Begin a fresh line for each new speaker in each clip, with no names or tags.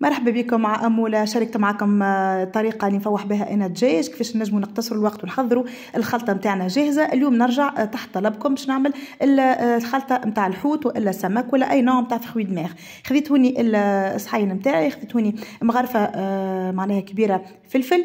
مرحبا بكم مع اموله شاركت معكم آه، طريقه اللي نفوح بها انا الدجاج كيفاش نجمو نقتصر الوقت ونحضروا الخلطه نتاعنا جاهزه اليوم نرجع آه، تحت طلبكم باش نعمل آه، الخلطه نتاع الحوت ولا السمك ولا اي نوع نتاع فخوي دماغ خذيت هوني الصحين نتاعي خذيت هوني مغرفه معناها كبيره فلفل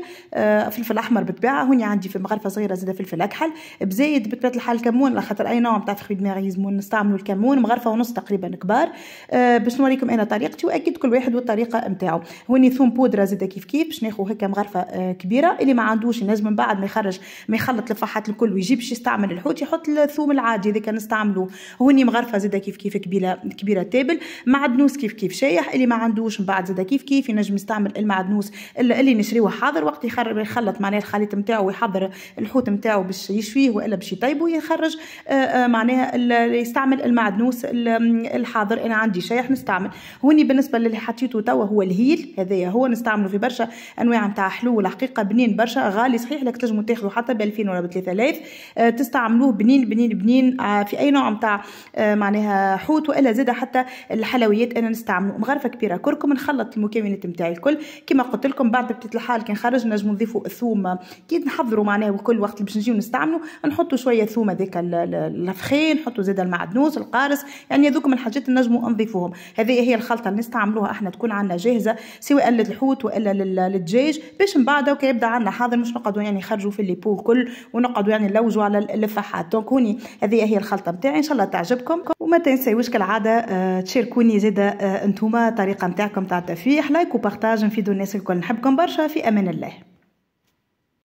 فلفل احمر بالطبيعه هوني عندي في مغرفه صغيره زادة فلفل اكحل بزايد بطبيعه الحال كمون على خاطر اي نوع نتاع فخوي دماغ يلزمون نستعملوا الكمون مغرفه ونص تقريبا كبار باش نوريكم انا طريقتي واكيد كل واحد والطريقه نتاعو هوني ثوم بودره زاده كيف كيف باش ناخذ هكا مغرفه آه، كبيره اللي ما عندوش ينجم من بعد ما يخرج ما يخلط الفحات الكل ويجيب باش يستعمل الحوت يحط الثوم العادي هذاك نستعملوه هوني مغرفه زاده كيف كيف كبيره كبيره تابل معدنوس كيف كيف شايح اللي ما عندوش من بعد زاده كيف كيف ينجم يستعمل المعدنوس اللي نشريوه حاضر وقت يخلط معناه الخليط نتاعو ويحضر الحوت نتاعو باش يشويه والا باش يطيبو يخرج آه، آه، معناها يستعمل المعدنوس الحاضر انا عندي شايح نستعمل هوني بالنسبه للي حطيته توا هو الهيل هذايا هو نستعملو في برشا انواع نتاع حلو الحقيقه بنين برشا غالي صحيح لك تنجمو تاخذو حتى ب 2000 ولا ب 3000 آه، تستعملوه بنين بنين بنين آه، في اي نوع نتاع آه، معناها حوت والا زاد حتى الحلويات انا نستعملو مغرفه كبيره كركم نخلط المكونات نتاعي الكل كما قلت لكم بعد بطبيعه الحال كي نخرج نجم نضيفو الثوم كي نحضروا معناها وكل وقت باش نجيو نستعملو نحطو شويه ثوم هذاك الفخين نحطو زاد المعدنوس القارص يعني هذوك من الحاجات نجمو نضيفوهم هذه هي الخلطه اللي نستعملوها احنا تكون عندنا جاهزه سواء للحوت والا للدجاج باش من بعد يبدا عندنا حاضر مش نقعدوا يعني نخرجوا في لي بوه كل ونقعدوا يعني نلوجوا على الفحات دونك هوني هذه هي الخلطه نتاعي ان شاء الله تعجبكم وما تنساوش كالعاده آه، تشاركوني زاده انتوما الطريقه نتاعكم تاع التفيح لايك وبارتاج نفيدوا الناس الكل نحبكم برشا في امان الله